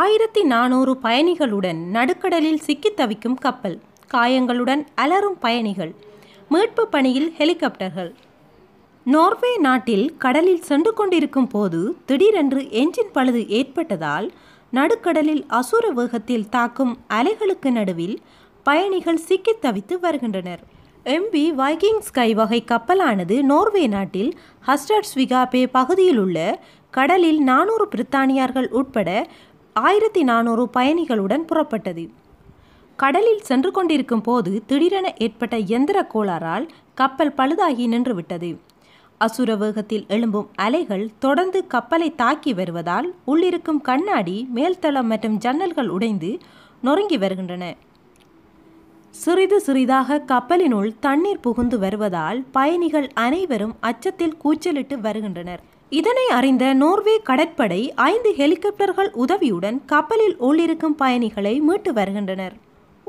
ஆயிரத்தி நானூறு பயணிகளுடன் நடுக்கடலில் சிக்கித் தவிக்கும் கப்பல் காயங்களுடன் அலரும் பயணிகள் மீட்பு பணியில் ஹெலிகாப்டர்கள் நோர்வே நாட்டில் கடலில் சென்று கொண்டிருக்கும் போது திடீரென்று என்ஜின் பழுது ஏற்பட்டதால் நடுக்கடலில் அசுர வேகத்தில் தாக்கும் அலைகளுக்கு நடுவில் பயணிகள் சிக்கித் தவித்து வருகின்றனர் எம்பி வைக்கிங் ஸ்கை வகை கப்பலானது நோர்வே நாட்டில் ஹஸ்டர்ட் பகுதியில் உள்ள கடலில் நானூறு பிரித்தானியார்கள் உட்பட ஆயிரத்தி நானூறு பயணிகளுடன் புறப்பட்டது கடலில் சென்று கொண்டிருக்கும் போது திடீரென ஏற்பட்ட எந்திர கோளாறால் கப்பல் பழுதாகி நின்றுவிட்டது அசுர வேகத்தில் எழும்பும் அலைகள் தொடர்ந்து கப்பலை தாக்கி வருவதால் உள்ளிருக்கும் கண்ணாடி மேல்தளம் மற்றும் ஜன்னல்கள் உடைந்து நொறுங்கி வருகின்றன சிறிது சிறிதாக கப்பலினுள் தண்ணீர் புகுந்து வருவதால் பயணிகள் அனைவரும் அச்சத்தில் கூச்சலிட்டு வருகின்றனர் இதனை அறிந்த நோர்வே கடற்படை ஐந்து ஹெலிகாப்டர்கள் உதவியுடன் கப்பலில் உள்ளிருக்கும் பயணிகளை மீட்டு வருகின்றனர்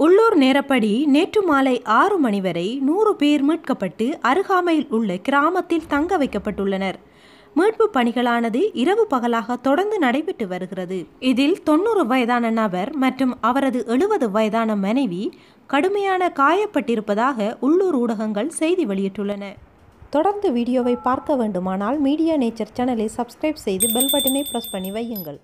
உள்ளூர் நேரப்படி நேற்று மாலை ஆறு மணி வரை நூறு பேர் மீட்கப்பட்டு அருகாமையில் உள்ள கிராமத்தில் தங்க வைக்கப்பட்டுள்ளனர் மீட்பு பணிகளானது இரவு பகலாக தொடர்ந்து நடைபெற்று வருகிறது இதில் தொண்ணூறு வயதான நபர் மற்றும் அவரது எழுபது வயதான மனைவி கடுமையான காயப்பட்டிருப்பதாக உள்ளூர் ஊடகங்கள் செய்தி வெளியிட்டுள்ளன தொடர்ந்து வீடியோவை பார்க்க வேண்டுமானால் மீடியா நேச்சர் சேனலை சப்ஸ்கிரைப் செய்து பெல் பட்டனை ப்ரெஸ் பண்ணி வையுங்கள்